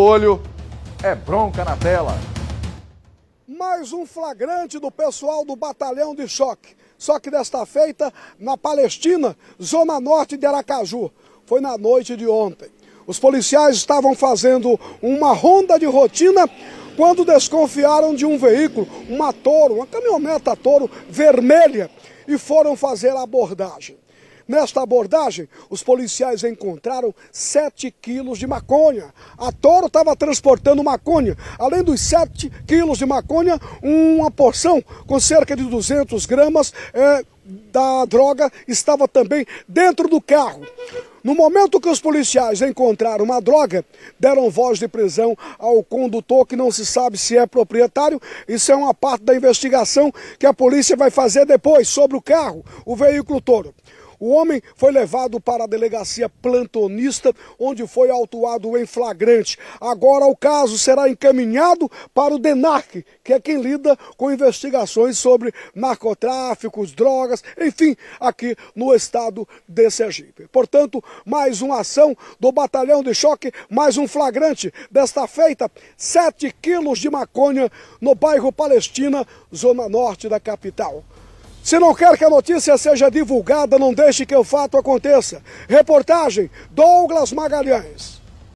olho é bronca na tela. Mais um flagrante do pessoal do Batalhão de Choque. Só que desta feita na Palestina, zona norte de Aracaju. Foi na noite de ontem. Os policiais estavam fazendo uma ronda de rotina quando desconfiaram de um veículo, uma Toro, uma caminhoneta Toro vermelha, e foram fazer a abordagem. Nesta abordagem, os policiais encontraram 7 quilos de maconha. A Toro estava transportando maconha. Além dos 7 quilos de maconha, uma porção com cerca de 200 gramas é, da droga estava também dentro do carro. No momento que os policiais encontraram uma droga, deram voz de prisão ao condutor que não se sabe se é proprietário. Isso é uma parte da investigação que a polícia vai fazer depois sobre o carro, o veículo todo. O homem foi levado para a delegacia plantonista, onde foi autuado em flagrante. Agora o caso será encaminhado para o DENARC, que é quem lida com investigações sobre narcotráficos, drogas, enfim, aqui no estado de Sergipe. Portanto, mais uma ação do Batalhão de Choque, mais um flagrante. Desta feita, 7 quilos de maconha no bairro Palestina, zona norte da capital. Se não quer que a notícia seja divulgada, não deixe que o fato aconteça. Reportagem Douglas Magalhães.